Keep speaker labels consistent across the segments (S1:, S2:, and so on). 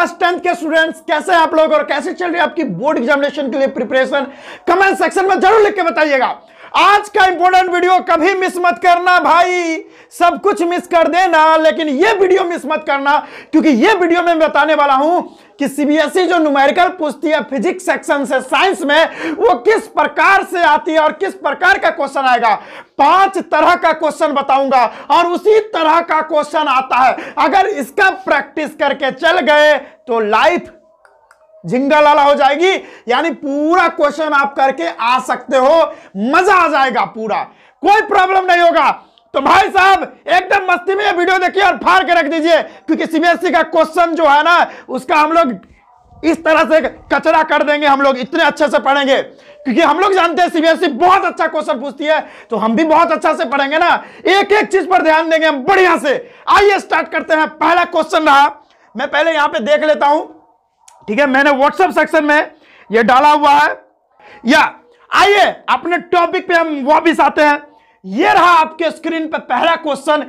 S1: Class tenth के students कैसे आप लोग और कैसे चल रही है आपकी बोर्ड एग्जामिनेशन के लिए प्रिपरेशन कमेंट सेक्शन में जरूर लिख के बताइएगा आज का इंपोर्टेंट वीडियो कभी मिस मत करना भाई सब कुछ मिस कर देना लेकिन ये वीडियो मिस मत करना क्योंकि ये वीडियो में बताने वाला हूं कि सीबीएसई e जो न्यूमेरिकल पूछती है फिजिक्स सेक्शन से साइंस में वो किस प्रकार से आती है और किस प्रकार का क्वेश्चन आएगा पांच तरह का क्वेश्चन बताऊंगा और उसी तरह का क्वेश्चन आता है अगर इसका प्रैक्टिस करके चल गए तो लाइफ झिंगा लाला हो जाएगी यानी पूरा क्वेश्चन आप करके आ सकते हो मजा आ जाएगा पूरा कोई प्रॉब्लम नहीं होगा तो भाई साहब एकदम मस्ती में वीडियो देखिए और फाड़ के रख दीजिए क्योंकि सीबीएसई e का क्वेश्चन जो है ना उसका हम लोग इस तरह से कचरा कर देंगे हम लोग इतने अच्छे से पढ़ेंगे क्योंकि हम लोग जानते हैं सीबीएसई e बहुत अच्छा क्वेश्चन पूछती है तो हम भी बहुत अच्छा से पढ़ेंगे ना एक एक चीज पर ध्यान देंगे हम बढ़िया से आइए स्टार्ट करते हैं पहला क्वेश्चन रहा मैं पहले यहां पे देख लेता हूं ठीक है मैंने व्हाट्सएप सेक्शन में ये डाला हुआ है या आइए अपने टॉपिक पे हम वापिस आते हैं ये रहा आपके स्क्रीन पे पहला क्वेश्चन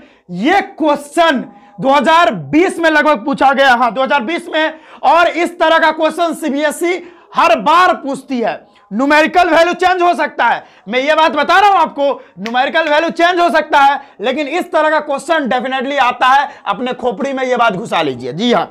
S1: ये क्वेश्चन 2020 में लगभग पूछा गया हाँ 2020 में और इस तरह का क्वेश्चन सीबीएसई e हर बार पूछती है न्यूमेरिकल वैल्यू चेंज हो सकता है मैं ये बात बता रहा हूं आपको न्यूमेरिकल वैल्यू चेंज हो सकता है लेकिन इस तरह का क्वेश्चन डेफिनेटली आता है अपने खोपड़ी में यह बात घुसा लीजिए जी हाँ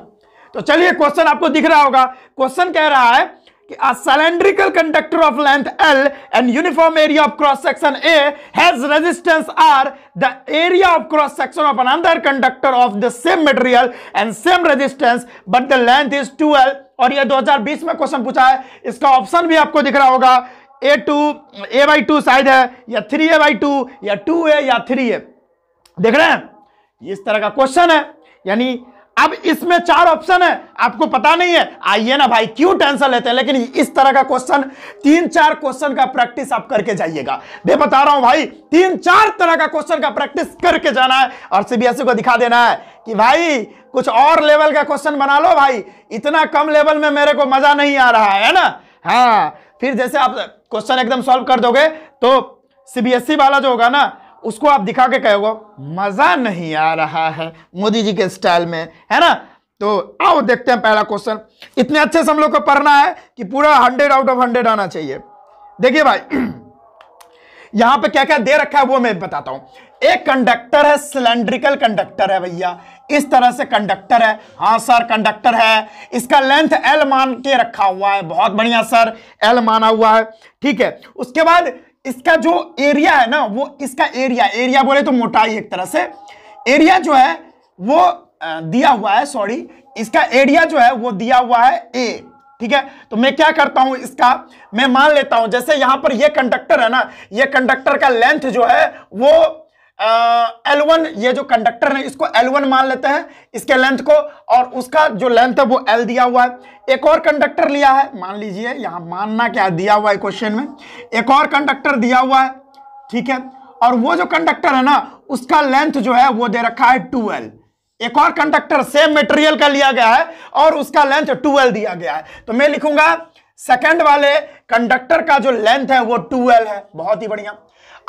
S1: तो चलिए क्वेश्चन आपको दिख रहा होगा क्वेश्चन कह रहा है कि cylindrical conductor of length L and uniform area of cross section A has resistance R the area of cross section of another conductor of the same material and same resistance but the length is two L और ये 2020 में question पूछा है इसका option भी आपको दिख रहा होगा A two A by two शायद है या थ्री ए बाई टू या टू ए या थ्री ए देख रहे हैं इस तरह का क्वेश्चन है यानी अब इसमें चार ऑप्शन है आपको पता नहीं है आइए ना भाई क्यों टेंशन लेते हैं लेकिन इस तरह का क्वेश्चन तीन चार क्वेश्चन का प्रैक्टिस आप करके जाइएगा मैं बता रहा हूं भाई तीन चार तरह का क्वेश्चन का प्रैक्टिस करके जाना है और सीबीएसई e को दिखा देना है कि भाई कुछ और लेवल का क्वेश्चन बना लो भाई इतना कम लेवल में मेरे को मजा नहीं आ रहा है ना हाँ फिर जैसे आप क्वेश्चन एकदम सॉल्व कर दोगे तो सीबीएसई e वाला जो होगा ना उसको आप दिखा के कहोगे मज़ा नहीं आ रहा है मोदी जी के स्टाइल में है ना तो आओ देखते हैं पहला क्वेश्चन इतने अच्छे से हम लोग को पढ़ना है कि पूरा हंड्रेड आउट ऑफ हंड्रेड आना चाहिए देखिए भाई यहां पे क्या क्या दे रखा है वो मैं बताता हूं एक कंडक्टर है सिलेंड्रिकल कंडक्टर है भैया इस तरह से कंडक्टर है हाँ सर कंडक्टर है इसका लेंथ एल मान के रखा हुआ है बहुत बढ़िया सर एल माना हुआ है ठीक है उसके बाद इसका जो एरिया है ना वो इसका एरिया एरिया बोले तो मोटाई एक तरह से एरिया जो है वो दिया हुआ है सॉरी इसका एरिया जो है वो दिया हुआ है ए ठीक है तो मैं क्या करता हूं इसका मैं मान लेता हूं जैसे यहां पर ये कंडक्टर है ना ये कंडक्टर का लेंथ जो है वो एल वन ये जो कंडक्टर है इसको एल वन मान लेते हैं इसके लेंथ को और उसका जो लेंथ है वो एल दिया हुआ है एक और कंडक्टर लिया है मान लीजिए यहाँ मानना क्या दिया हुआ है क्वेश्चन में एक और कंडक्टर दिया हुआ है ठीक है और वो जो कंडक्टर है ना उसका लेंथ जो है वो दे रखा है टू एक और कंडक्टर सेम मेटेरियल का लिया गया है और उसका लेंथ टूएल दिया गया है तो मैं लिखूंगा सेकेंड वाले कंडक्टर का जो लेंथ है वो टूएल है बहुत ही बढ़िया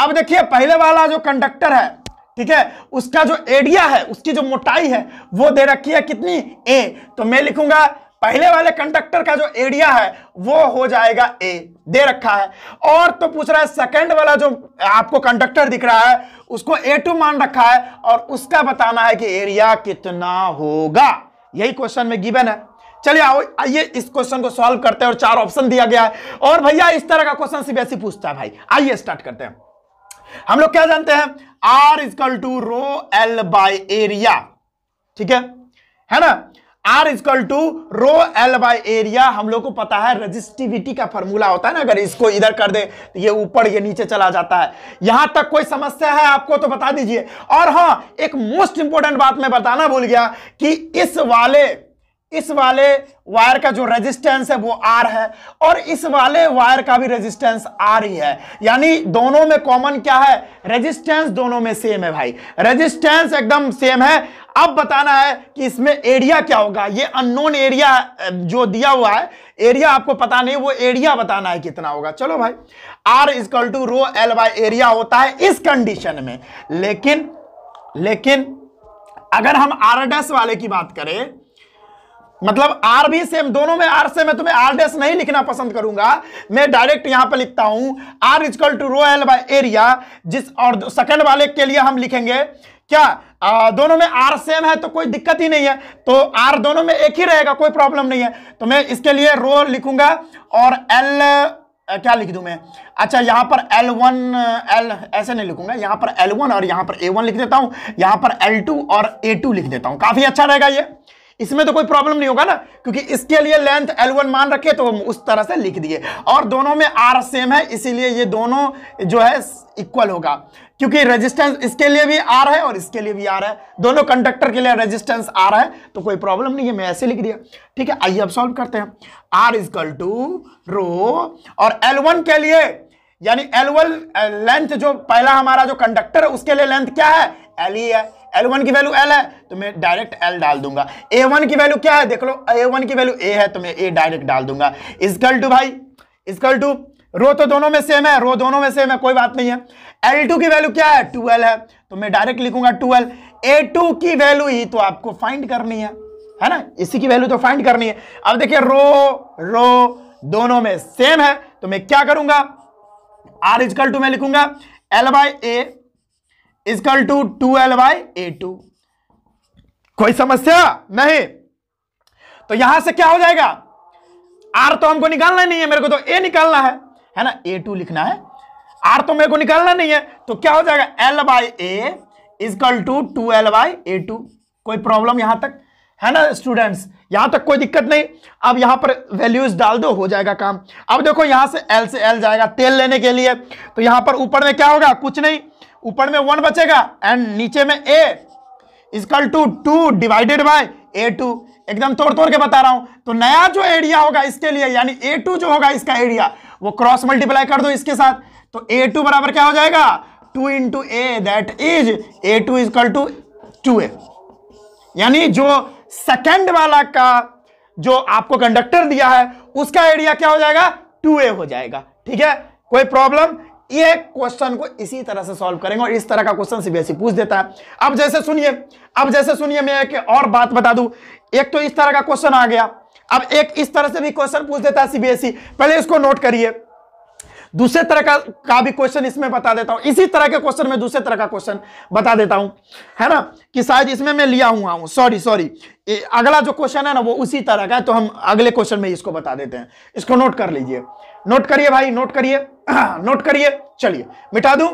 S1: अब देखिए पहले वाला जो कंडक्टर है ठीक है उसका जो एरिया है उसकी जो मोटाई है वो दे रखी है कितनी ए तो मैं लिखूंगा पहले वाले कंडक्टर का जो एरिया है वो हो जाएगा ए दे रखा है और तो पूछ रहा है सेकंड वाला जो आपको कंडक्टर दिख रहा है उसको ए टू मान रखा है और उसका बताना है कि एरिया कितना होगा यही क्वेश्चन में गिवन है चलिए आओ आइए इस क्वेश्चन को सॉल्व करते हैं और चार ऑप्शन दिया गया है और भैया इस तरह का क्वेश्चन सीबीएसई पूछता है भाई आइए स्टार्ट करते हैं हम लोग क्या जानते हैं R is equal to rho L by area ठीक है है ना R is equal to rho L by area हम लोग को पता है रजिस्टिविटी का फॉर्मूला होता है ना अगर इसको इधर कर दे तो ये ऊपर ये नीचे चला जाता है यहां तक कोई समस्या है आपको तो बता दीजिए और हां एक मोस्ट इंपोर्टेंट बात मैं बताना भूल गया कि इस वाले इस वाले वायर का जो रेजिस्टेंस है वो आर है और इस वाले वायर का भी रेजिस्टेंस आर ही है यानी दोनों में कॉमन क्या है रेजिस्टेंस दोनों में सेम है भाई रेजिस्टेंस एकदम सेम है अब बताना है कि इसमें एरिया क्या होगा ये अननोन एरिया जो दिया हुआ है एरिया आपको पता नहीं वो एरिया बताना है कितना होगा चलो भाई R is equal to rho L by area होता है इस कंडीशन में लेकिन लेकिन अगर हम आर वाले की बात करें मतलब आर भी सेम दोनों में आर सेम तो मैं तुम्हें आर डेस नहीं लिखना पसंद करूंगा मैं डायरेक्ट यहां पर लिखता हूं R is equal to rho L by area जिस और सेकंड वाले के लिए हम लिखेंगे क्या आ, दोनों में आर सेम है तो कोई दिक्कत ही नहीं है तो आर दोनों में एक ही रहेगा कोई प्रॉब्लम नहीं है तो मैं इसके लिए रो लिखूंगा और एल क्या लिख दूं मैं अच्छा यहाँ पर L1 L ऐसे नहीं लिखूंगा यहाँ पर L1 और यहाँ पर A1 लिख देता हूं यहाँ पर L2 और A2 लिख देता हूँ काफ़ी अच्छा रहेगा ये इसमें तो कोई प्रॉब्लम नहीं होगा ना क्योंकि इसके लिए लेंथ L1 मान रखे तो हम उस तरह से लिख दिए और दोनों में R सेम है इसीलिए ये दोनों जो है इक्वल होगा क्योंकि रेजिस्टेंस इसके लिए भी R है और इसके लिए भी R है दोनों कंडक्टर के लिए रेजिस्टेंस R है तो कोई प्रॉब्लम नहीं है मैं ऐसे लिख दिया ठीक है आइए अब सॉल्व करते हैं आर इजकल टू रो और एल के लिए यानी एल लेंथ जो पहला हमारा जो कंडक्टर है उसके लिए लेंथ क्या है एल ही e है एल वन की वैल्यू एल है तो मैं डायरेक्ट एल डाल दूंगा ए वन की वैल्यू क्या है देख लो ए वन की वैल्यू ए है तो मैं ए डायरेक्ट डाल दूंगा इसकल टू भाई इसकल टू रो तो दोनों में सेम है रो दोनों में सेम है कोई बात नहीं है एल टू की वैल्यू क्या है टूएल्व है तो मैं डायरेक्ट लिखूंगा टूएल्व ए टू की वैल्यू ही तो आपको फाइंड करनी है है ना इसी की वैल्यू तो फाइंड करनी है अब देखिए रो रो दोनों में सेम है तो मैं क्या करूंगा आर इजकल टू मैं लिखूंगा L by A is equal to two L by A two कोई समस्या नहीं तो यहां से क्या हो जाएगा आर तो हमको निकालना नहीं है मेरे को तो ए निकालना है है ना ए टू लिखना है आर तो मेरे को निकालना नहीं है तो क्या हो जाएगा L by A is equal to two L by A two कोई प्रॉब्लम यहां तक है ना स्टूडेंट्स यहां तक कोई दिक्कत नहीं अब यहां पर वैल्यूज डाल दो हो जाएगा काम अब देखो यहां से एल से एल जाएगा तेल लेने के लिए तो यहां पर ऊपर में क्या होगा कुछ नहीं ऊपर में वन बचेगा एंड नीचे में A is equal to two divided by A two एकदम तोड़ तोड़ के बता रहा हूं तो नया जो एरिया होगा इसके लिए यानी ए टू जो होगा इसका एरिया वो क्रॉस मल्टीप्लाई कर दो इसके साथ तो ए टू बराबर क्या हो जाएगा two into A that is A two is equal to two A यानी जो सेकेंड वाला का जो आपको कंडक्टर दिया है उसका एरिया क्या हो जाएगा टू ए हो जाएगा ठीक है कोई प्रॉब्लम ये क्वेश्चन को इसी तरह से सॉल्व करेंगे और इस तरह का क्वेश्चन सीबीएसई e पूछ देता है अब जैसे सुनिए अब जैसे सुनिए मैं एक और बात बता दू एक तो इस तरह का क्वेश्चन आ गया अब एक इस तरह से भी क्वेश्चन पूछ देता है सीबीएसई e। पहले इसको नोट करिए दूसरे तरह का, का भी क्वेश्चन इसमें बता देता हूं इसी तरह के क्वेश्चन में दूसरे तरह का क्वेश्चन बता देता हूं है ना कि शायद इसमें मैं लिया हुआ हूं सॉरी सॉरी अगला जो क्वेश्चन है ना वो उसी तरह का है तो हम अगले क्वेश्चन में इसको बता देते हैं इसको नोट कर लीजिए नोट करिए भाई नोट करिए नोट करिए चलिए मिटा दू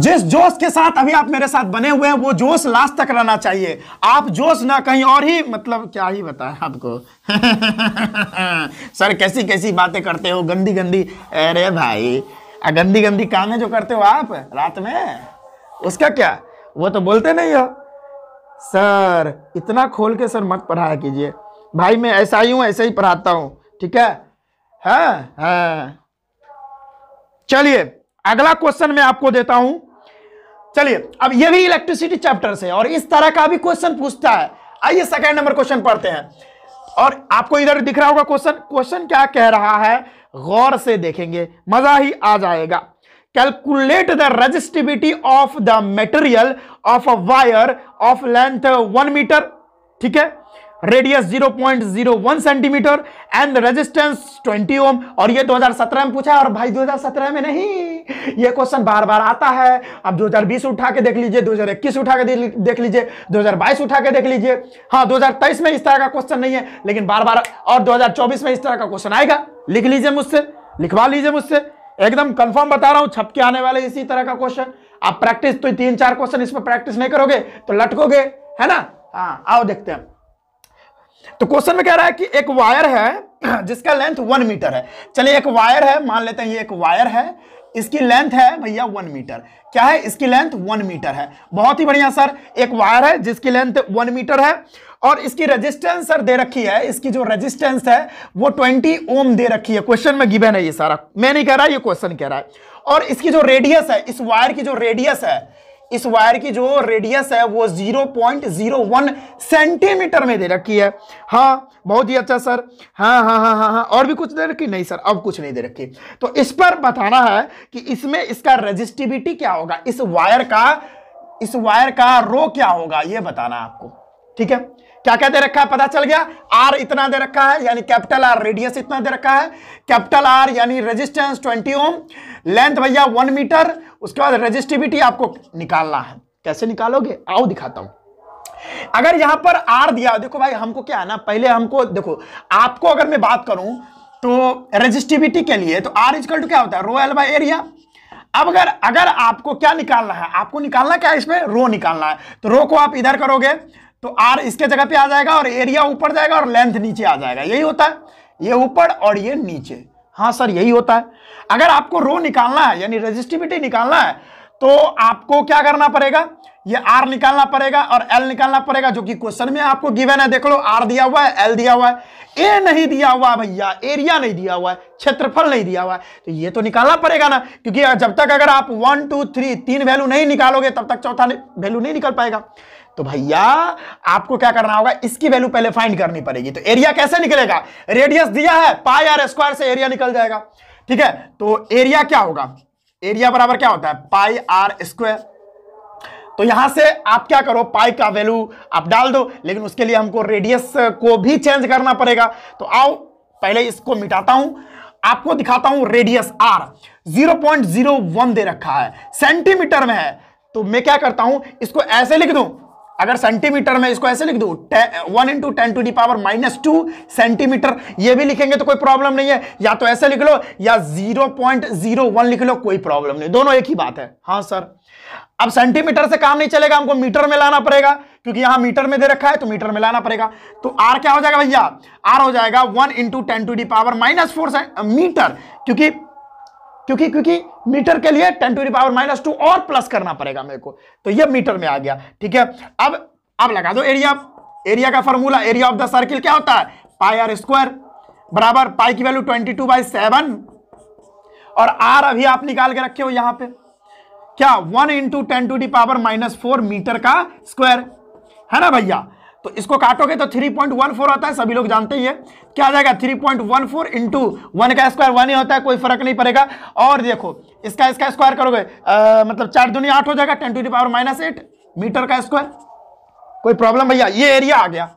S1: जिस जोश के साथ अभी आप मेरे साथ बने हुए हैं वो जोश लास्ट तक रहना चाहिए आप जोश ना कहीं और ही मतलब क्या ही बताएं आपको सर कैसी कैसी बातें करते हो गंदी गंदी अरे भाई गंदी गंदी काम है जो करते हो आप रात में उसका क्या वो तो बोलते नहीं हो सर इतना खोल के सर मत पढ़ाया कीजिए भाई मैं ऐसा ही हूँ ऐसे ही पढ़ाता हूँ ठीक है हाँ हाँ चलिए अगला क्वेश्चन मैं आपको देता हूं चलिए अब ये भी इलेक्ट्रिसिटी चैप्टर से और इस तरह का भी क्वेश्चन पूछता है आइए सेकेंड नंबर क्वेश्चन पढ़ते हैं और आपको इधर दिख रहा होगा क्वेश्चन क्वेश्चन क्या कह रहा है गौर से देखेंगे मजा ही आ जाएगा calculate the resistivity of the material of a wire of length one metre ठीक है radius 0.01 centimetre and resistance 20 ohm और ये 2017 में पूछा है और भाई 2017 में नहीं ये क्वेश्चन बार बार आता है अब 2020 उठा के देख लीजिए 2021 उठा के देख लीजिए 2022 उठा के देख लीजिए हाँ 2023 में इस तरह का क्वेश्चन नहीं है लेकिन बार बार और 2024 में इस तरह का क्वेश्चन आएगा लिख लीजिए मुझसे लिखवा लीजिए मुझसे एकदम कंफर्म बता रहा हूं छपके आने वाले इसी तरह का क्वेश्चन आप प्रैक्टिस तो तीन चार क्वेश्चन इसमें प्रैक्टिस नहीं करोगे तो लटकोगे है ना हाँ आओ देखते हैं तो क्वेश्चन में कह रहा है कि एक वायर है जिसका लेंथ वन मीटर है चलिए एक वायर है मान लेते हैं ये एक वायर है इसकी लेंथ है भैया वन मीटर क्या है इसकी लेंथ वन मीटर है बहुत ही बढ़िया सर एक वायर है जिसकी लेंथ वन मीटर है और इसकी रेजिस्टेंस सर दे रखी है इसकी जो रेजिस्टेंस है वो ट्वेंटी ओम दे रखी है क्वेश्चन में गिवन है ये सारा मैं नहीं कह रहा ये क्वेश्चन कह रहा है और इसकी जो रेडियस है इस वायर की जो रेडियस है इस वायर की जो रेडियस है वो 0.01 सेंटीमीटर में दे रखी है हाँ बहुत ही अच्छा सर हाँ हाँ हाँ हाँ हाँ और भी कुछ दे रखी नहीं सर अब कुछ नहीं दे रखी तो इस पर बताना है कि इसमें इसका रेजिस्टिविटी क्या होगा इस वायर का इस वायर का रो क्या होगा ये बताना आपको ठीक है क्या क्या दे रखा है पता चल गया आर इतना दे रखा है यानी कैपिटल आर रेडियस इतना दे रखा है कैपिटल आर यानी रेजिस्टेंस 20 ओम लेंथ भैया वन मीटर उसके बाद रजिस्टिविटी आपको निकालना है कैसे निकालोगे आओ दिखाता हूं अगर यहां पर आर दिया देखो भाई हमको क्या है ना पहले हमको देखो आपको अगर मैं बात करूं तो रजिस्टिविटी के लिए तो आर इजकल टू क्या होता है रो एल बाई एरिया अब अगर अगर आपको क्या निकालना है आपको निकालना क्या है इसमें रो निकालना है तो रो को आप इधर करोगे तो आर इसके जगह पे आ जाएगा और एरिया ऊपर जाएगा और लेंथ नीचे आ जाएगा यही होता है ये ऊपर और ये नीचे हाँ सर यही होता है अगर आपको रो निकालना है यानी रेजिस्टिविटी निकालना है तो आपको क्या करना पड़ेगा ये आर निकालना पड़ेगा और एल निकालना पड़ेगा जो कि क्वेश्चन में आपको गिवन है देख लो आर दिया हुआ है एल दिया हुआ है ए नहीं दिया हुआ भैया एरिया नहीं दिया हुआ है क्षेत्रफल नहीं दिया हुआ है तो ये तो निकालना पड़ेगा ना क्योंकि जब तक अगर आप वन टू थ्री तीन वैल्यू नहीं निकालोगे तब तक चौथा वैल्यू नहीं निकल पाएगा तो भैया आपको क्या करना होगा इसकी वैल्यू पहले फाइंड करनी पड़ेगी तो एरिया कैसे निकलेगा रेडियस दिया है पाई आर स्क्वायर से एरिया निकल जाएगा ठीक है तो एरिया क्या होगा एरिया बराबर क्या होता है पाई आर स्क्वायर तो यहां से आप क्या करो पाई का वैल्यू आप डाल दो लेकिन उसके लिए हमको रेडियस को भी चेंज करना पड़ेगा तो आओ पहले इसको मिटाता हूं आपको दिखाता हूं रेडियस आर 0.01 दे रखा है सेंटीमीटर में है तो मैं क्या करता हूं इसको ऐसे लिख दूं अगर सेंटीमीटर में इसको ऐसे लिख दू वन इंटू टेन टू दावर पावर माइनस टू सेंटीमीटर ये भी लिखेंगे तो कोई प्रॉब्लम नहीं है या तो ऐसे लिख लो या जीरो पॉइंट जीरो वन लिख लो कोई प्रॉब्लम नहीं दोनों एक ही बात है हाँ सर अब सेंटीमीटर से काम नहीं चलेगा हमको मीटर में लाना पड़ेगा क्योंकि यहां मीटर में दे रखा है तो मीटर में लाना पड़ेगा तो आर क्या हो जाएगा भैया आर हो जाएगा one into ten to the power minus four metre क्योंकि क्योंकि क्योंकि मीटर के लिए ten to power minus two और प्लस करना पड़ेगा मेरे को तो ये मीटर में आ गया ठीक है अब अब लगा दो एरिया एरिया का formula area of the circle क्या होता है पाई आर स्क्वायर बराबर पाई की value twenty two by seven और आर अभी आप निकाल के रखे हो यहां पे क्या one into ten to the power minus four metre का स्क्वायर है ना भैया तो इसको काटोगे तो 3.14 होता है सभी लोग जानते ही है क्या आ जाएगा 3.14 point one four into one का स्क्वायर वन ही होता है कोई फर्क नहीं पड़ेगा और देखो इसका इसका स्क्वायर करोगे आ, मतलब चार दुनिया आठ हो जाएगा ten to power minus eight metre का स्क्वायर कोई प्रॉब्लम भैया ये एरिया आ गया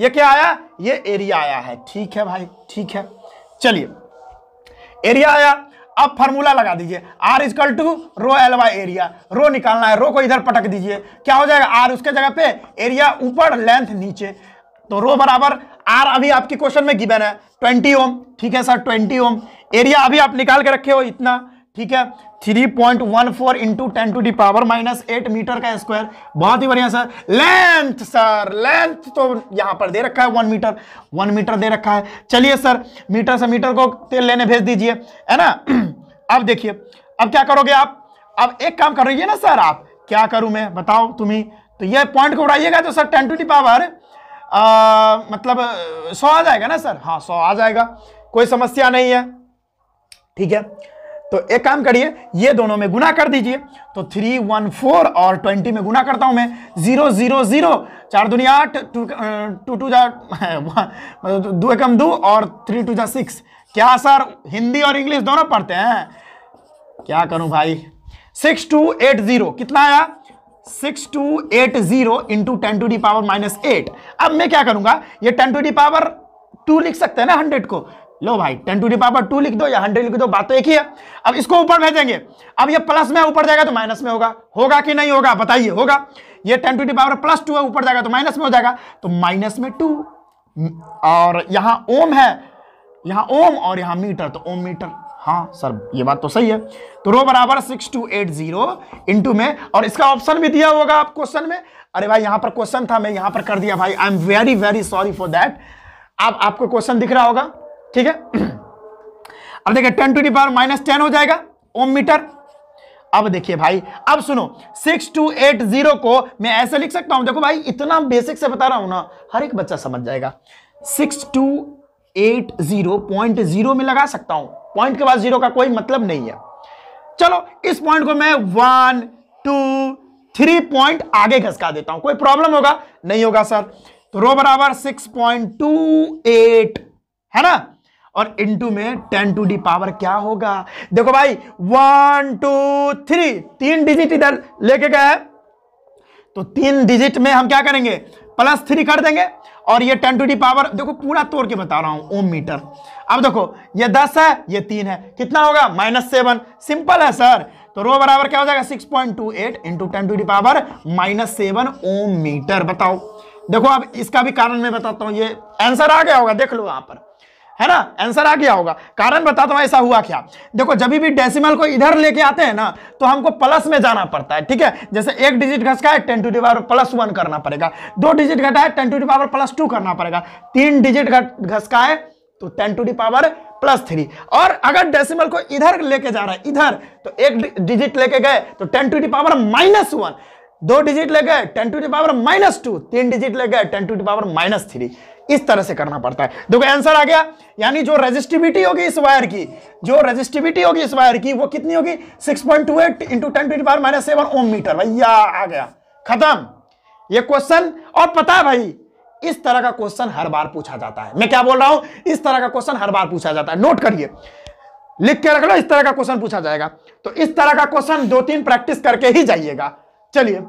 S1: ये क्या आया ये एरिया आया है ठीक है भाई ठीक है चलिए एरिया आया अब फार्मूला लगा दीजिए R is equal to rho L by area rho निकालना है रो को इधर पटक दीजिए क्या हो जाएगा आर उसके जगह पे एरिया ऊपर लेंथ नीचे तो रो बराबर आर अभी आपके क्वेश्चन में गिवन है 20 ओम ठीक है सर 20 ओम एरिया अभी आप निकाल के रखे हो इतना ठीक है three point one four into ten to the power minus eight metre का स्क्वायर बहुत ही बढ़िया सर लेंथ सर लेंथ तो यहाँ पर दे रखा है वन मीटर वन मीटर दे रखा है चलिए सर मीटर से मीटर को तेल लेने भेज दीजिए है ना अब देखिए अब क्या करोगे आप अब एक काम कर रही है ना सर आप क्या करूं मैं बताओ तुम्ही तो यह पॉइंट को उड़ाइएगा तो sir ten to the power आ, मतलब सौ आ जाएगा ना सर हाँ सौ आ जाएगा कोई समस्या नहीं है ठीक है तो एक काम करिए ये दोनों में गुना कर दीजिए तो थ्री वन फोर और ट्वेंटी में गुना करता हूँ मैं जीरो जीरो जीरो चार दुनिया आठ टू टू टू जा मतलब दो एकम दो और थ्री टू जा सिक्स क्या सर हिंदी और इंग्लिश दोनों पढ़ते हैं क्या करूं भाई सिक्स टू एट जीरो कितना आया six two eight zero into ten to the power minus eight अब मैं क्या करूंगा ये ten to the power two लिख सकते हैं ना हंड्रेड को लो भाई ten to the power two लिख दो या हंड्रेड लिख दो बात तो एक ही है अब इसको ऊपर भेजेंगे अब ये प्लस में ऊपर जाएगा तो माइनस में होगा होगा कि नहीं होगा बताइए होगा ये ten to the power plus two है ऊपर जाएगा तो माइनस में हो जाएगा तो माइनस में टू और यहाँ ओम है यहाँ ओम और यहाँ मीटर तो ओम मीटर हाँ सर ये बात तो सही है तो रो बराबर six two eight zero into में और इसका ऑप्शन भी दिया होगा आप क्वेश्चन में अरे भाई यहाँ पर क्वेश्चन था मैं यहाँ पर कर दिया भाई I am very very sorry for that अब आपको क्वेश्चन दिख रहा होगा ठीक है अब देखिए ten to the power minus ten हो जाएगा ओम मीटर अब देखिए भाई अब सुनो सिक्स टू एट जीरो को मैं ऐसे लिख सकता हूं देखो भाई इतना बेसिक से बता रहा हूं ना हर एक बच्चा समझ जाएगा six two eight zero point zero में लगा सकता हूं पॉइंट के बाद जीरो का कोई मतलब नहीं है चलो इस पॉइंट को मैं वन टू थ्री पॉइंट आगे घसका देता हूं कोई प्रॉब्लम होगा नहीं होगा सर तो रो बराबर सिक्स पॉइंट टू एट है ना और इनटू में टेन टू डी पावर क्या होगा देखो भाई वन टू थ्री तीन डिजिट इधर लेके गए तो तीन डिजिट में हम क्या करेंगे प्लस थ्री कर देंगे और ये टेन टू डी पावर देखो पूरा तोड़ के बता रहा हूं ओम मीटर अब देखो ये दस है ये तीन है कितना होगा माइनस सेवन सिंपल है सर तो रो बराबर क्या हो जाएगा six point two eight into ten to the power minus seven ohm metre बताओ देखो अब इसका भी कारण मैं बताता हूं ये आंसर आ गया होगा देख लो यहां पर है ना आंसर आ गया होगा कारण बताता तो हूँ ऐसा हुआ क्या देखो जब भी डेसिमल को इधर लेके आते हैं ना तो हमको प्लस में जाना पड़ता है ठीक है जैसे एक डिजिट घसका है ten to the power plus one करना पड़ेगा दो डिजिट घटा है ten to power plus two करना पड़ेगा तीन डिजिट घसका है तो ten to the power plus three और अगर डेसिमल को इधर लेके जा रहा है इधर तो एक डिजिट लेके गए तो ten to the power minus one दो डिजिट ले गए ten to power minus two तीन डिजिट ले गए ten to power minus three इस तरह से करना पड़ता है देखो आंसर आ गया यानी जो रेजिस्टिविटी होगी इस वायर की जो रेजिस्टिविटी होगी इस वायर की वो कितनी होगी six point two eight into ten twenty five minus seven ohm metre भैया आ गया खत्म ये क्वेश्चन और पता है भाई इस तरह का क्वेश्चन हर बार पूछा जाता है मैं क्या बोल रहा हूं इस तरह का क्वेश्चन हर बार पूछा जाता है नोट करिए लिख के रख लो इस तरह का क्वेश्चन पूछा जाएगा तो इस तरह का क्वेश्चन दो तीन प्रैक्टिस करके ही जाइएगा चलिए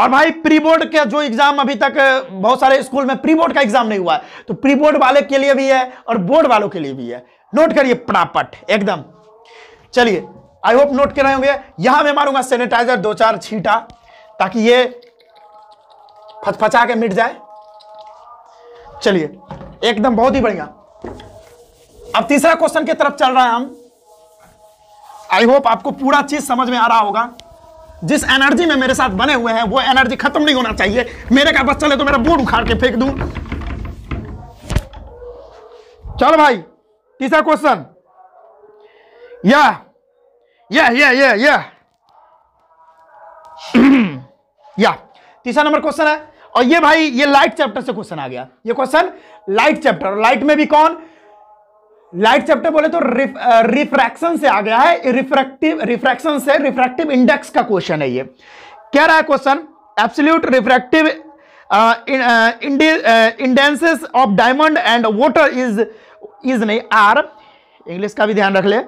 S1: और भाई प्री बोर्ड का जो एग्जाम अभी तक बहुत सारे स्कूल में प्री बोर्ड का एग्जाम नहीं हुआ है तो प्री बोर्ड वाले के लिए भी है और बोर्ड वालों के लिए भी है नोट करिए प्रापट एकदम चलिए आई होप नोट कर रहे होंगे यहां मैं मारूंगा सैनिटाइजर दो चार छीटा ताकि ये फचफचा के मिट जाए चलिए एकदम बहुत ही बढ़िया अब तीसरा क्वेश्चन की तरफ चल रहा है हम आई होप आपको पूरा चीज समझ में आ रहा होगा जिस एनर्जी में मेरे साथ बने हुए हैं वो एनर्जी खत्म नहीं होना चाहिए मेरे का बस चले तो मेरा बूट उखाड़ के फेंक दू चलो भाई तीसरा क्वेश्चन या या या या या या तीसरा नंबर क्वेश्चन है और ये भाई ये लाइट चैप्टर से क्वेश्चन आ गया ये क्वेश्चन लाइट चैप्टर लाइट में भी कौन लाइट चैप्टर बोले तो रिफ्रैक्शन से आ गया है रिफ्रैक्टिव रिफ्रैक्शन से रिफ्रैक्टिव इंडेक्स का क्वेश्चन है ये क्या रहा है question absolute refractive indices of diamond and water is is नहीं आर इंग्लिश का भी ध्यान रख ले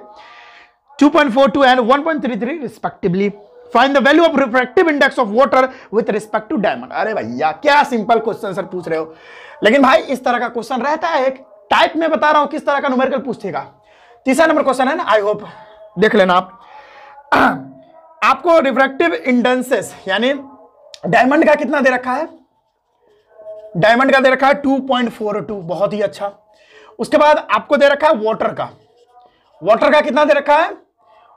S1: 2.42 and 1.33 respectively find the value of refractive index of water with respect to diamond अरे भैया क्या सिंपल क्वेश्चन सर पूछ रहे हो लेकिन भाई इस तरह का क्वेश्चन रहता है एक टाइप में बता रहा हूं किस तरह का न्यूमेरिकल पूछेगा तीसरा नंबर क्वेश्चन है ना आई होप देख लेना आप आपको रिफ्रेक्टिव इंडेंसेस यानी डायमंड का कितना दे रखा है डायमंड का दे रखा है 2.42 बहुत ही अच्छा उसके बाद आपको दे रखा है वाटर का वाटर का कितना दे रखा है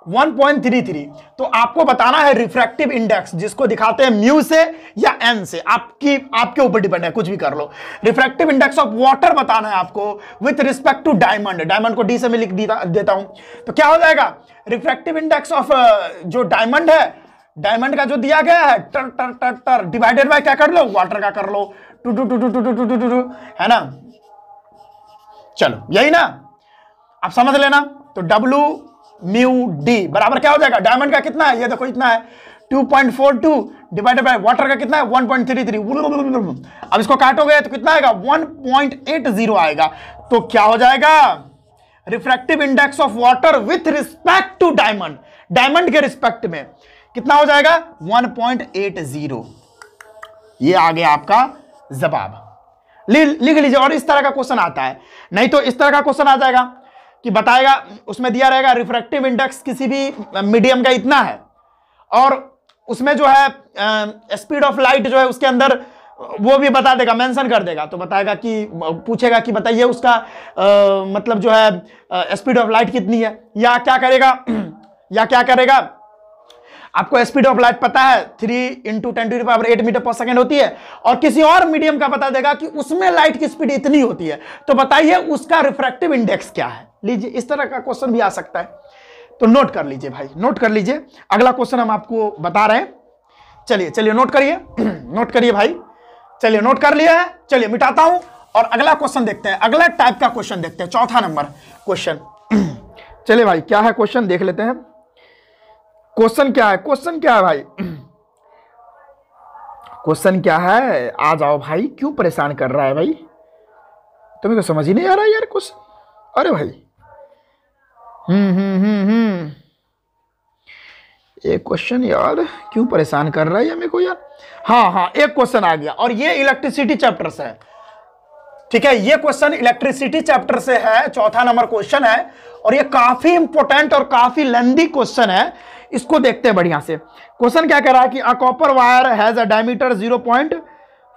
S1: 1.33 तो आपको बताना है रिफ्रैक्टिव इंडेक्स जिसको दिखाते हैं म्यू से या एन से आपकी आपके ऊपर डिपेंड है कुछ भी कर लो रिफ्रैक्टिव इंडेक्स ऑफ वाटर बताना है आपको with respect to diamond diamond को डी से मैं लिख देता हूं तो क्या हो जाएगा रिफ्रैक्टिव इंडेक्स ऑफ जो डायमंड है डायमंड का जो दिया गया है टर टर टर टर डिवाइडेड बाय क्या कर लो वाटर का कर लो two two two two two two two two two है ना चलो यही ना आप समझ लेना तो डब्लू म्यू डी बराबर क्या हो जाएगा डायमंड का कितना है ये देखो इतना है 2.42 डिवाइडेड बाय वाटर का कितना है 1.33 अब इसको काटोगे तो कितना आएगा 1.80 आएगा तो क्या हो जाएगा refractive index of water with respect to diamond diamond के रिस्पेक्ट में कितना हो जाएगा 1.80 ये आ गया आपका जवाब लिख लीजिए और इस तरह का क्वेश्चन आता है नहीं तो इस तरह का क्वेश्चन आ जाएगा कि बताएगा उसमें दिया रहेगा रिफ्रैक्टिव इंडेक्स किसी भी मीडियम का इतना है और उसमें जो है स्पीड ऑफ लाइट जो है उसके अंदर वो भी बता देगा मेंशन कर देगा तो बताएगा कि पूछेगा कि बताइए उसका आ, मतलब जो है स्पीड ऑफ लाइट कितनी है या क्या करेगा या क्या करेगा आपको स्पीड ऑफ लाइट पता है three into ten to power eight metre पर सेकेंड होती है और किसी और मीडियम का बता देगा कि उसमें लाइट की स्पीड इतनी होती है तो बताइए उसका रिफ्रैक्टिव इंडेक्स क्या है लीजिए इस तरह का क्वेश्चन भी आ सकता है तो नोट कर लीजिए भाई नोट कर लीजिए अगला क्वेश्चन हम आपको बता रहे हैं चलिए चलिए नोट करिए नोट करिए भाई चलिए नोट कर लिया है चलिए मिटाता हूं और अगला क्वेश्चन देखते हैं अगला टाइप का क्वेश्चन देखते हैं चौथा नंबर क्वेश्चन चलिए भाई क्या है क्वेश्चन देख लेते हैं क्वेश्चन क्या है क्वेश्चन क्या है भाई क्वेश्चन क्या है आ जाओ भाई क्यों परेशान कर रहा है भाई तुम्हें को समझ ही नहीं आ रहा यार क्वेश्चन अरे भाई हम्म, हम्म, हम्म, एक क्वेश्चन यार क्यों परेशान कर रहा है ये मेरे को यार हाँ हाँ एक क्वेश्चन आ गया और ये इलेक्ट्रिसिटी चैप्टर से है ठीक है ये क्वेश्चन इलेक्ट्रिसिटी चैप्टर से है चौथा नंबर क्वेश्चन है और ये काफी इंपोर्टेंट और काफी लेंदी क्वेश्चन है इसको देखते हैं बढ़िया से क्वेश्चन क्या कह रहा है कि a copper wire has a diameter zero zero point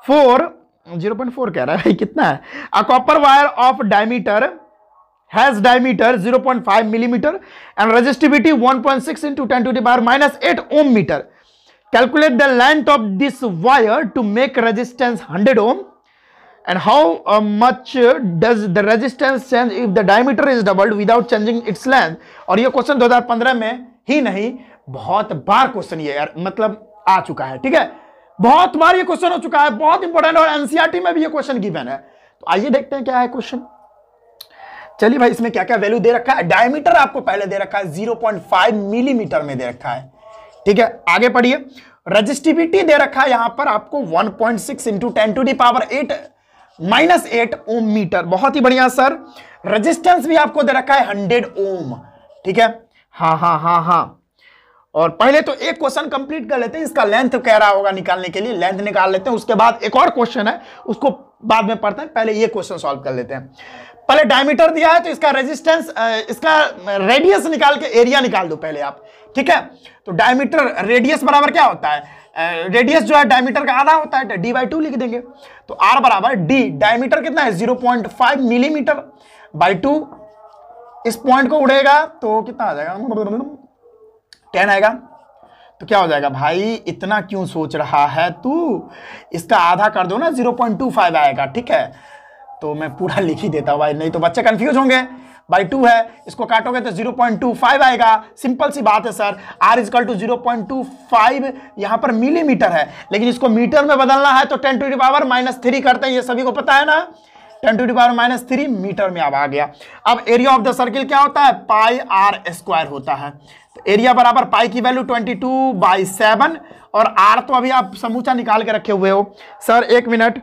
S1: four point four कह रहा है कितना है a copper wire of diameter has diameter 0.5 millimeter and resistivity 1.6 into 10 to the power minus 8 ohm meter. Calculate the length of this wire to make resistance 100 ohm and how uh, much does the resistance change if the diameter is doubled without changing its length. और ये question 2015 में ही नहीं बहुत बार question ये यार मतलब आ चुका है ठीक है बहुत बार ये क्वेश्चन हो चुका है बहुत इंपॉर्टेंट और एनसीआरटी में भी ये क्वेश्चन गिवन है तो आइए देखते हैं क्या है क्वेश्चन चलिए भाई इसमें क्या क्या वैल्यू दे रखा है डायमीटर आपको पहले दे रखा है 0.5 मिलीमीटर mm में दे रखा है ठीक है आगे पढ़िए रजिस्टिविटी दे रखा है यहां पर आपको 1.6 point six into ten to the power eight minus eight ohm metre बहुत ही बढ़िया सर रेजिस्टेंस भी आपको दे रखा है हंड्रेड ओम ठीक है हाँ हाँ हाँ हाँ और पहले तो एक क्वेश्चन कंप्लीट कर लेते हैं इसका लेंथ कह रहा होगा निकालने के लिए लेंथ निकाल लेते हैं उसके बाद एक और क्वेश्चन है उसको बाद में पढ़ते हैं पहले ये क्वेश्चन सॉल्व कर लेते हैं पहले डायमीटर दिया है तो इसका रेजिस्टेंस इसका रेडियस निकाल के एरिया निकाल दो पहले आप ठीक है तो डायमीटर रेडियस बराबर क्या होता है रेडियस जो है डायमीटर का आधा होता है डी बाई टू लिख देंगे तो आर बराबर डी डायमीटर कितना है zero point five millimetre by two इस पॉइंट को उड़ेगा तो कितना आ जाएगा टेन आएगा तो क्या हो जाएगा भाई इतना क्यों सोच रहा है तू इसका आधा कर दो ना जीरो पॉइंट टू फाइव आएगा ठीक है तो मैं पूरा लिख ही देता हूँ भाई नहीं तो बच्चे कन्फ्यूज होंगे बाई टू है इसको काटोगे तो 0.25 आएगा सिंपल सी बात है sir R is equal to zero point two five यहाँ पर मिलीमीटर है लेकिन इसको मीटर में बदलना है तो ten to power minus three करते हैं ये सभी को पता है ना ten to power minus three metre में अब आ गया अब एरिया ऑफ द सर्किल क्या होता है पाई आर स्क्वायर होता है तो एरिया बराबर पाई की value twenty two by seven और आर तो अभी आप समूचा निकाल के रखे हुए हो सर एक मिनट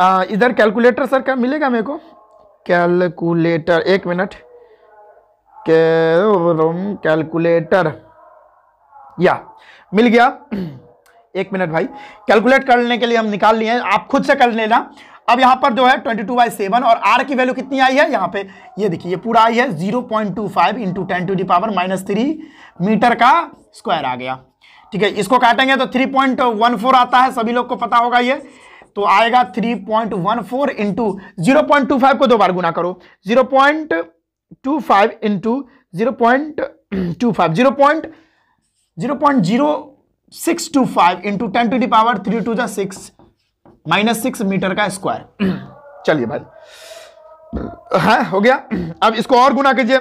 S1: इधर कैलकुलेटर सर का मिलेगा मेरे को कैलकुलेटर एक मिनट कैलकुलेटर या मिल गया एक मिनट भाई कैलकुलेट करने के लिए हम निकाल लिए आप खुद से कर लेना अब यहाँ पर जो है 22 टू बाई सेवन और आर की वैल्यू कितनी आई है यहाँ पे ये देखिए ये पूरा आई है 0.25 point two five into ten to the power minus three metre का स्क्वायर आ गया ठीक है इसको काटेंगे तो 3.14 आता है सभी लोग को पता होगा ये तो आएगा 3.14 point one four into zero point two five को दो बार गुना करो zero point two five into zero point two five zero point zero point zero six two five into ten to the power three two जो six minus six metre का square चलिए भाई हाँ हो गया अब इसको और गुना कीजिए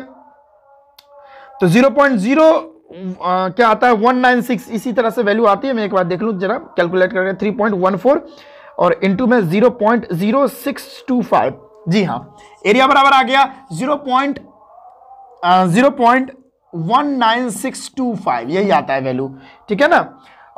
S1: तो जीरो पॉइंट जीरो क्या आता है वन नाइन सिक्स इसी तरह से वैल्यू आती है मैं एक बार देख लू जरा कैलकुलेट करके थ्री पॉइंट वन फोर और इंटू में zero point zero six two five जी हाँ एरिया बराबर आ गया zero point zero point one nine six two five यही आता है वैल्यू ठीक है ना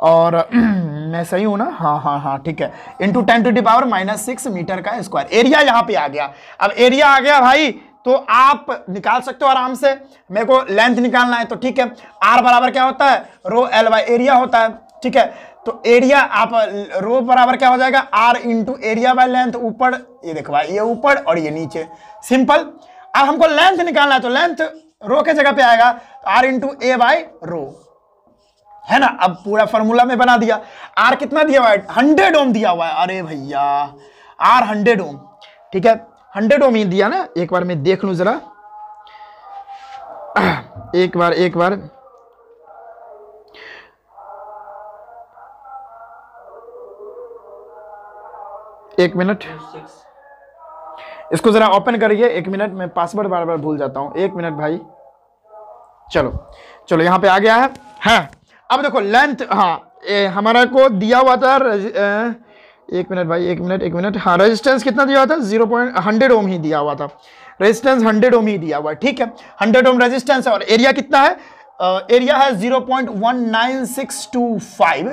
S1: और मैं सही हूं ना हाँ हाँ हाँ ठीक है into ten to the power minus six metre का स्क्वायर एरिया यहाँ पे आ गया अब एरिया आ गया भाई तो आप निकाल सकते हो आराम से मेरे को लेंथ निकालना है तो ठीक है आर बराबर क्या होता है रो एल वाई एरिया होता है ठीक है तो एरिया आप रो बराबर क्या हो जाएगा R into area by length ऊपर ये देखो भाई ये ऊपर और ये नीचे सिंपल अब हमको लेंथ निकालना है तो लेंथ रो के जगह पे आएगा तो R into A by rho है ना अब पूरा फॉर्मूला में बना दिया आर कितना दिया हुआ है हंड्रेड ओम दिया हुआ है अरे भैया आर हंड्रेड ओम ठीक है हंड्रेड ओम ही दिया ना एक बार मैं देख लू जरा एक बार एक बार एक मिनट इसको ज़रा ओपन करिए एक मिनट मैं पासवर्ड बार बार भूल जाता हूँ एक मिनट भाई चलो चलो यहाँ पे आ गया है हाँ अब देखो लेंथ हाँ ए, हमारा को दिया हुआ था एक मिनट भाई एक मिनट एक मिनट हाँ रेजिस्टेंस कितना दिया हुआ था जीरो पॉइंट हंड्रेड ओम ही दिया हुआ था रेजिस्टेंस हंड्रेड ओम ही दिया हुआ है ठीक है हंड्रेड ओम रेजिस्टेंस और एरिया कितना है एरिया uh, है five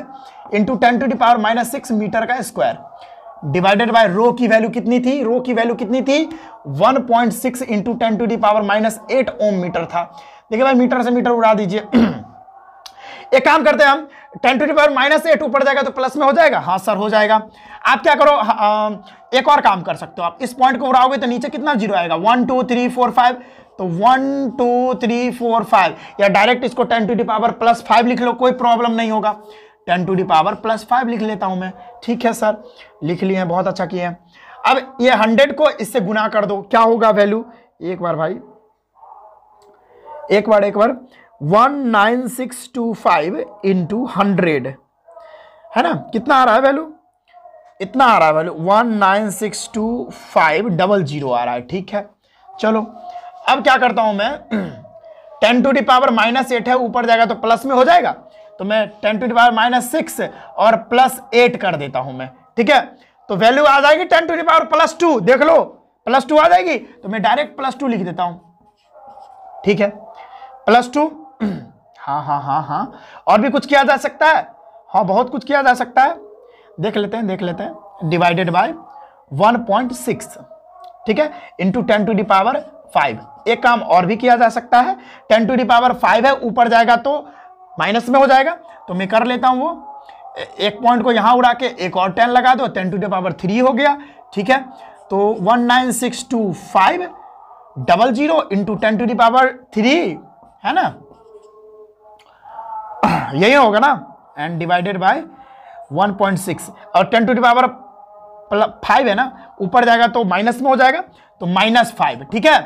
S1: into ten to the power minus six metre का स्क्वायर डिवाइडेड बाय रो की वैल्यू कितनी थी रो की वैल्यू कितनी थी 1.6 point six into ten to the power minus eight ohm metre था देखिए भाई मीटर से मीटर उड़ा दीजिए एक काम करते हैं हम ten to the power minus eight ऊपर जाएगा तो प्लस में हो जाएगा हाँ सर हो जाएगा आप क्या करो आ, हाँ, एक और काम कर सकते हो आप इस पॉइंट को उड़ाओगे तो नीचे कितना जीरो आएगा one two three four five तो one two three four five या डायरेक्ट इसको ten to the power plus five लिख लो कोई प्रॉब्लम नहीं होगा ten to the power plus five लिख लेता हूं मैं ठीक है सर लिख लिए हैं बहुत अच्छा किए हैं अब ये हंड्रेड को इससे गुना कर दो क्या होगा वैल्यू एक बार भाई एक बार एक बार one nine six two five into hundred है ना कितना आ रहा है वैल्यू इतना आ रहा है value one nine six two five double zero आ रहा है ठीक है चलो अब क्या करता हूं मैं ten to the power minus eight है ऊपर जाएगा तो प्लस में हो जाएगा तो मैं ten to the power minus six और प्लस एट कर देता हूं मैं ठीक है तो वैल्यू आ जाएगी ten to the power plus two देख लो प्लस टू आ जाएगी तो मैं डायरेक्ट प्लस टू लिख देता हूं ठीक है प्लस टू हाँ हाँ हाँ हाँ और भी कुछ किया जा सकता है हाँ बहुत कुछ किया जा सकता है देख लेते हैं देख लेते हैं डिवाइडेड बाय 1.6 ठीक है into ten to the power five एक काम और भी किया जा सकता है ten to the power five है ऊपर जाएगा तो माइनस में हो जाएगा तो मैं कर लेता हूँ वो एक पॉइंट को यहाँ उड़ा के एक और टेन लगा दो ten to the power three हो गया ठीक है तो one nine six two five double zero into ten to power three है ना यही होगा ना एंड डिवाइडेड बाय 1.6 और 10 टू पावर फाइव है ना ऊपर जाएगा तो माइनस में हो जाएगा तो माइनस फाइव ठीक है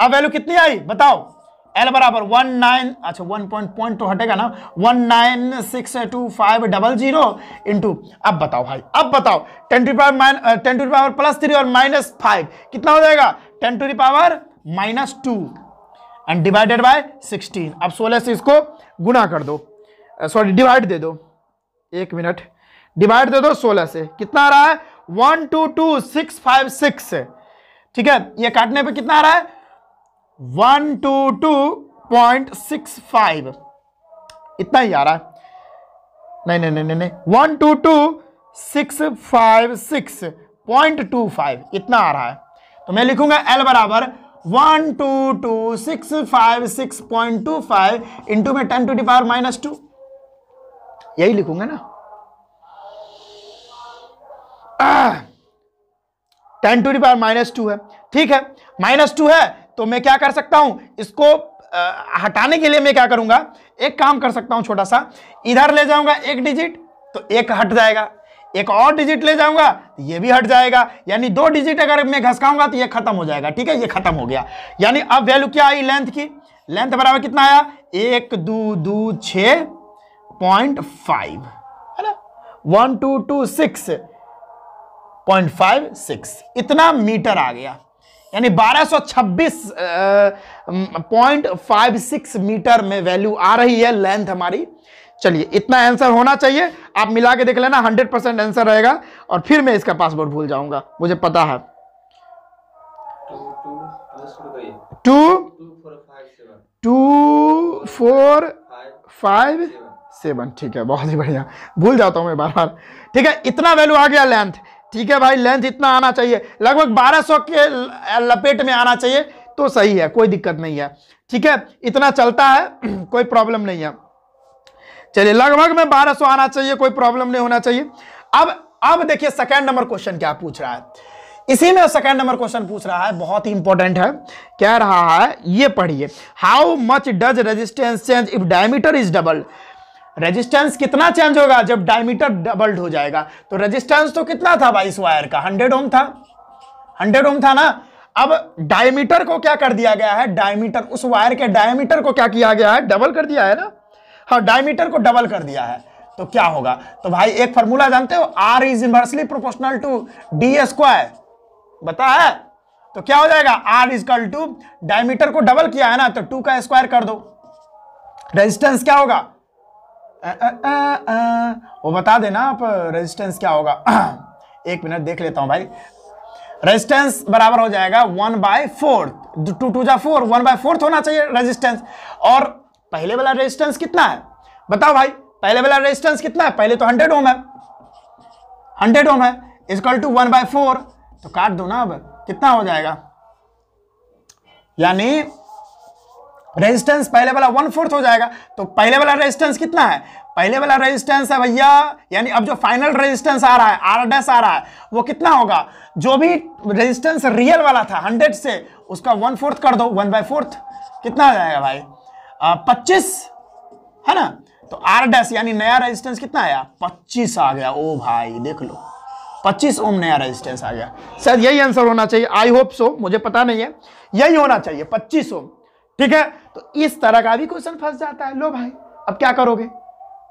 S1: अब वैल्यू कितनी आई बताओ एल बराबर वन नाइन अच्छा वन पॉइंट पॉइंट तो हटेगा ना one nine six two five double zero into अब बताओ भाई अब बताओ ten to power minus ten to power plus three और माइनस फाइव कितना हो जाएगा ten to power minus two and divided by sixteen अब सोलह से इसको गुना कर दो सॉरी uh, डिवाइड दे दो एक मिनट डिवाइड दे दो सोलह से कितना आ रहा है one two two six five six ठीक है ये काटने पर कितना आ रहा है one two two point six five इतना ही आ रहा है नहीं नहीं नहीं नहीं one two two six five six point two five इतना आ रहा है तो मैं लिखूंगा एल बराबर one two two six five six point two five into में ten to the power minus two यही लिखूंगा ना ten to the power minus two है ठीक है माइनस टू है तो मैं क्या कर सकता हूं इसको आ, हटाने के लिए मैं क्या करूंगा एक काम कर सकता हूं छोटा सा इधर ले जाऊंगा एक डिजिट तो एक हट जाएगा एक और डिजिट ले जाऊंगा तो ये भी हट जाएगा यानी दो डिजिट अगर मैं घसकाऊंगा तो ये खत्म हो जाएगा ठीक है ये खत्म हो गया यानी अब वैल्यू क्या आई लेंथ की लेंथ बराबर कितना आया एक दो दो छ पॉइंट फाइव है ना one two two six point five six इतना मीटर आ गया यानी 1226.56 मीटर में वैल्यू आ रही है लेंथ हमारी चलिए इतना आंसर होना चाहिए आप मिला के देख लेना हंड्रेड परसेंट आंसर रहेगा और फिर मैं इसका पासवर्ड भूल जाऊंगा मुझे पता है two two four five seven ठीक है बहुत ही बढ़िया भूल जाता हूँ मैं बार बार ठीक है इतना वैल्यू आ गया लेंथ ठीक है भाई लेंथ इतना आना चाहिए लगभग 1200 के लपेट में आना चाहिए तो सही है कोई दिक्कत नहीं है ठीक है इतना चलता है कोई प्रॉब्लम नहीं है चलिए लगभग में 1200 आना चाहिए कोई प्रॉब्लम नहीं होना चाहिए अब अब देखिए सेकेंड नंबर क्वेश्चन क्या पूछ रहा है इसी में सेकंड नंबर क्वेश्चन पूछ रहा है बहुत ही इंपॉर्टेंट है कह रहा है ये पढ़िए how much does resistance change if diameter is double resistance कितना चेंज होगा जब डायमीटर डबल्ड हो जाएगा तो रेजिस्टेंस तो कितना था भाई इस वायर का हंड्रेड ओम था हंड्रेड ओम था ना अब डायमीटर को क्या कर दिया गया है डायमीटर उस वायर के डायमीटर को क्या किया गया है डबल कर दिया है ना हाँ डायमीटर को डबल कर दिया है तो क्या होगा तो भाई एक फॉर्मूला जानते हो R is inversely proportional to D square बता है तो क्या हो जाएगा आर इजकल टू डायमीटर को डबल किया है ना तो टू का स्क्वायर कर दो रेजिस्टेंस क्या होगा वो बता देना आप रेजिस्टेंस क्या होगा एक मिनट देख लेता हूं भाई रेजिस्टेंस बराबर हो जाएगा one by fourth two two जा फोर वन बाय फोर्थ होना चाहिए रेजिस्टेंस और पहले वाला रेजिस्टेंस कितना है बताओ भाई पहले वाला रेजिस्टेंस कितना है पहले तो हंड्रेड ओम है हंड्रेड ओम है is equal to one by four तो काट दो ना अब कितना हो जाएगा यानी रेजिस्टेंस पहले वाला वन फोर्थ हो जाएगा तो पहले वाला रेजिस्टेंस कितना है पहले वाला रेजिस्टेंस है भैया यानी अब जो फाइनल रेजिस्टेंस आ रहा है आर डैश आ रहा है वो कितना होगा जो भी रेजिस्टेंस रियल वाला था हंड्रेड से उसका वन फोर्थ कर दो वन बाई फोर्थ कितना आ जाएगा भाई पच्चीस है ना तो आर डैश यानी नया रेजिस्टेंस कितना आया पच्चीस आ गया ओ भाई देख लो पच्चीस ओम नया रेजिस्टेंस आ गया शायद यही आंसर होना चाहिए आई होप सो मुझे पता नहीं है यही होना चाहिए पच्चीस ओम ठीक है तो इस तरह का भी क्वेश्चन फंस जाता है लो भाई अब क्या करोगे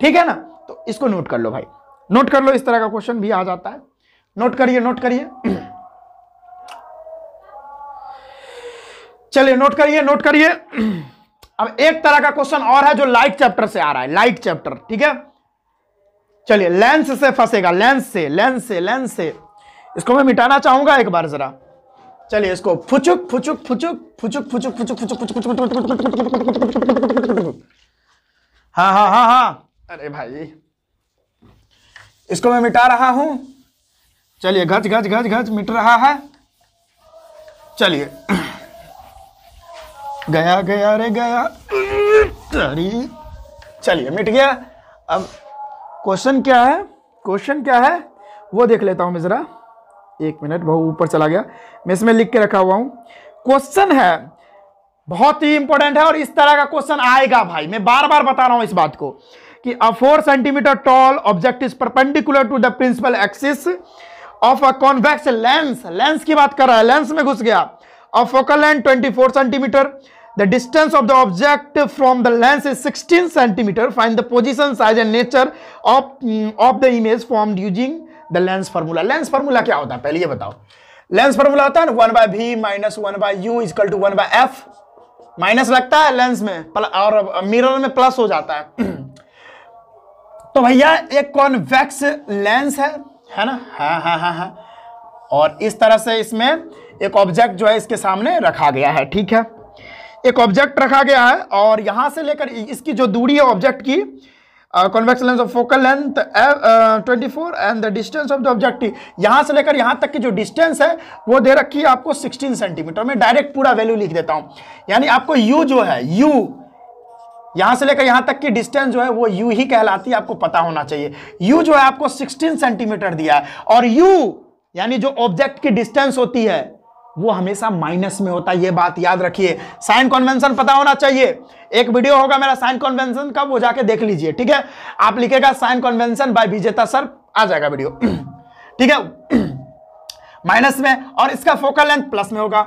S1: ठीक है ना तो इसको नोट कर लो भाई नोट कर लो इस तरह का क्वेश्चन भी आ जाता है नोट करिए नोट करिए चलिए नोट करिए नोट करिए अब एक तरह का क्वेश्चन और है जो लाइट चैप्टर से आ रहा है लाइट चैप्टर ठीक है चलिए लेंस से फंसेगा लेंस से लेंस से लेंस से इसको मैं मिटाना चाहूंगा एक बार जरा चलिए इसको फुचुक फुचुक फुचुक फुचुक फुचुक फुचुक फुचुक फुचुक फुचुक हाँ हाँ हाँ हाँ अरे भाई इसको मैं मिटा रहा हूं चलिए घच घच घच घच मिट रहा है चलिए गया गया रे गया चलिए मिट गया अब क्वेश्चन क्या है क्वेश्चन क्या है वो देख लेता हूं मैं जरा एक मिनट बहुत ऊपर चला गया मैं इसमें लिख के रखा हुआ हूँ क्वेश्चन है बहुत ही इंपॉर्टेंट है और इस तरह का क्वेश्चन आएगा भाई मैं बार बार बता रहा हूँ इस बात को कि a four centimetre tall object is perpendicular to the principal axis of a convex lens lens की बात कर रहा है लेंस में घुस गया a focal length 24 centimetre the distance of the object from the lens is 16 centimetre find the position size and nature of of the image form using the lens formula lens formula क्या होता है पहले ये बताओ lens formula होता है one by v minus one by u is equal to one by f minus लगता है लेंस में और मिरर में प्लस हो जाता है तो भैया एक कॉन्वेक्स लेंस है है ना हाँ हाँ हाँ हाँ और इस तरह से इसमें एक ऑब्जेक्ट जो है इसके सामने रखा गया है ठीक है एक ऑब्जेक्ट रखा गया है और यहां से लेकर इसकी जो दूरी है ऑब्जेक्ट की uh, lens of focal length twenty four and the distance of the objective यहां से लेकर यहां तक की जो डिस्टेंस है वो दे रखी है आपको 16 सेंटीमीटर मैं डायरेक्ट पूरा वैल्यू लिख देता हूं यानी आपको u जो है u यहां से लेकर यहां तक की डिस्टेंस जो है वो u ही कहलाती है आपको पता होना चाहिए u जो है आपको 16 सेंटीमीटर दिया है और u यानी जो ऑब्जेक्ट की डिस्टेंस होती है वो हमेशा माइनस में होता है ये बात याद रखिए साइन कॉन्वेंशन पता होना चाहिए एक वीडियो होगा मेरा साइन कॉन्वेंशन का वो जाके देख लीजिए ठीक है आप लिखेगा sign convention by Vijeta sir आ जाएगा वीडियो ठीक है माइनस में और इसका फोकल लेंथ प्लस में होगा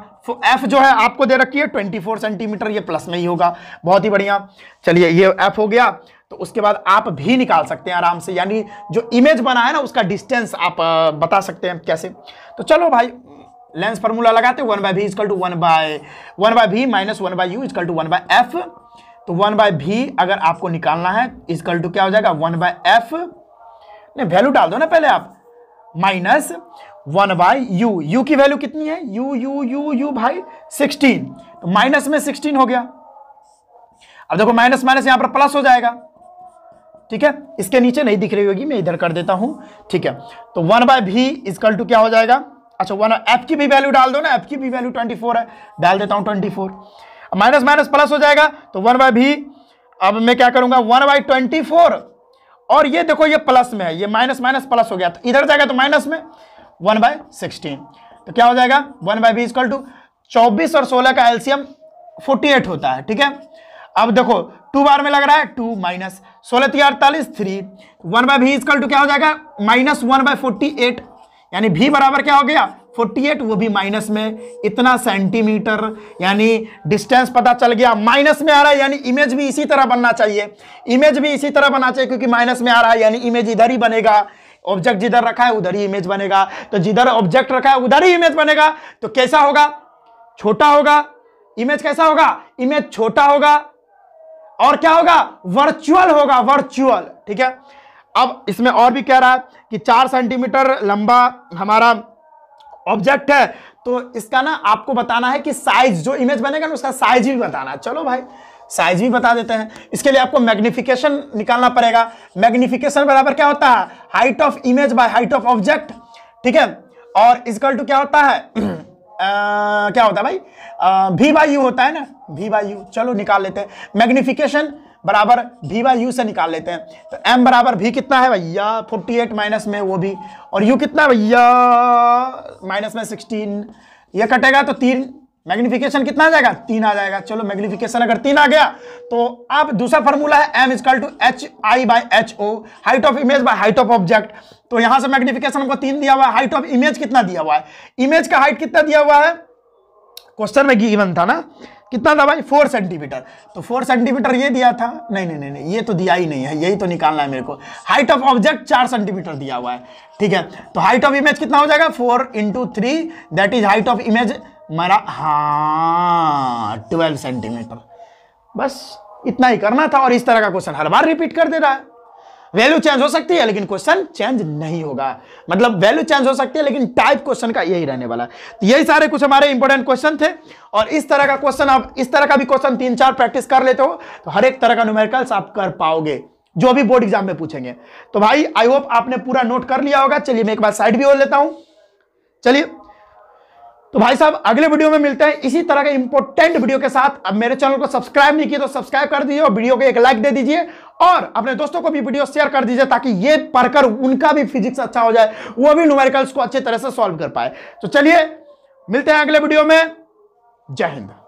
S1: एफ जो है आपको दे रखी है फोर सेंटीमीटर ये प्लस में ही होगा बहुत ही बढ़िया चलिए ये एफ हो गया तो उसके बाद आप भी निकाल सकते हैं आराम से यानी जो इमेज बना है ना उसका डिस्टेंस आप बता सकते हैं कैसे तो चलो भाई लेंस फॉर्मूला लगाते one by v is equal to one by one by v minus one by u is equal to one by f तो वन बाय भी अगर आपको निकालना है इजकल टू क्या हो जाएगा वन बाय एफ नहीं वैल्यू डाल दो ना पहले आप minus one by u u की वैल्यू कितनी है यू यू यू यू भाई सिक्सटीन तो माइनस में सिक्सटीन हो गया अब देखो माइनस माइनस यहां पर प्लस हो जाएगा ठीक है इसके नीचे नहीं दिख रही होगी मैं इधर कर देता हूं ठीक है तो one by v is equal to क्या हो जाएगा अच्छा वन एफ की भी वैल्यू डाल दो ना एफ की भी वैल्यू ट्वेंटी फोर है डाल देता हूँ twenty four minus minus plus हो जाएगा तो वन बाय भी अब मैं क्या करूँगा वन बाय ट्वेंटी फोर और ये देखो ये प्लस में है ये माइनस माइनस प्लस हो गया तो इधर जाएगा तो माइनस में वन बाय सिक्सटीन तो क्या हो जाएगा one by v is equal to चौबीस और सोलह का एल्सियम फोर्टी एट होता है ठीक है अब देखो टू बार में लग रहा है टू माइनस सोलह तीन अड़तालीस three one by v is equal to क्या हो जाएगा minus one by forty eight यानी भी बराबर क्या हो गया 48 वो भी माइनस में इतना सेंटीमीटर यानी डिस्टेंस पता चल गया माइनस में आ रहा है यानी इमेज भी इसी तरह बनना चाहिए इमेज भी इसी तरह बनना चाहिए क्योंकि माइनस में आ रहा है यानी इमेज इधर ही बनेगा ऑब्जेक्ट जिधर रखा है उधर ही इमेज बनेगा तो जिधर ऑब्जेक्ट रखा है उधर ही इमेज बनेगा तो कैसा होगा छोटा होगा इमेज कैसा होगा इमेज छोटा होगा और क्या होगा वर्चुअल होगा वर्चुअल ठीक है अब इसमें और भी कह रहा है कि चार सेंटीमीटर लंबा हमारा ऑब्जेक्ट है तो इसका ना आपको बताना है कि साइज जो इमेज बनेगा ना उसका साइज भी बताना है चलो भाई साइज भी बता देते हैं इसके लिए आपको मैग्निफिकेशन निकालना पड़ेगा मैग्निफिकेशन बराबर क्या होता है height of image by height of object ठीक है और इसकल टू क्या होता है आ, क्या होता है भाई भी बाई यू होता है ना भी बाई यू चलो निकाल लेते हैं मैग्निफिकेशन बराबर भी बाई यू से निकाल लेते हैं तो एम बराबर भी कितना है भैया 48 एट माइनस में वो भी और यू कितना है भैया माइनस में 16 ये कटेगा तो तीन मैग्निफिकेशन कितना आ जाएगा तीन आ जाएगा चलो मैग्निफिकेशन अगर तीन आ गया तो अब दूसरा फॉर्मूला है M is equal to H I by H O height of image by height of object तो यहां से मैग्निफिकेशन हमको तीन दिया हुआ है हाइट ऑफ इमेज कितना दिया हुआ है इमेज का हाइट कितना दिया हुआ है क्वेश्चन में गिवन था ना कितना था भाई फोर सेंटीमीटर तो फोर सेंटीमीटर ये दिया था नहीं नहीं नहीं ये तो दिया ही नहीं है यही तो निकालना है मेरे को हाइट ऑफ ऑब्जेक्ट चार सेंटीमीटर दिया हुआ है ठीक है तो हाइट ऑफ इमेज कितना हो जाएगा four into three that is height of image मेरा हाँ ट्वेल्व सेंटीमीटर बस इतना ही करना था और इस तरह का क्वेश्चन हर बार रिपीट कर दे रहा है वैल्यू चेंज हो सकती है लेकिन क्वेश्चन चेंज नहीं होगा मतलब वैल्यू चेंज हो सकती है लेकिन टाइप क्वेश्चन का यही रहने वाला है तो यही सारे कुछ हमारे इंपॉर्टेंट क्वेश्चन थे और इस तरह का क्वेश्चन आप इस तरह का भी क्वेश्चन तीन चार प्रैक्टिस कर लेते हो तो हर एक तरह का न्यूमेरिकल्स आप कर पाओगे जो भी बोर्ड एग्जाम में पूछेंगे तो भाई आई होप आपने पूरा नोट कर लिया होगा चलिए मैं एक बार साइड भी हो लेता हूं चलिए तो भाई साहब अगले वीडियो में मिलते हैं इसी तरह के इंपोर्टेंट वीडियो के साथ अब मेरे चैनल को सब्सक्राइब नहीं किया तो सब्सक्राइब कर दीजिए और वीडियो को एक लाइक दे दीजिए और अपने दोस्तों को भी वीडियो शेयर कर दीजिए ताकि ये पढ़कर उनका भी फिजिक्स अच्छा हो जाए वो भी न्यूमेरिकल्स को अच्छी तरह से सॉल्व कर पाए तो चलिए मिलते हैं अगले वीडियो में जय हिंद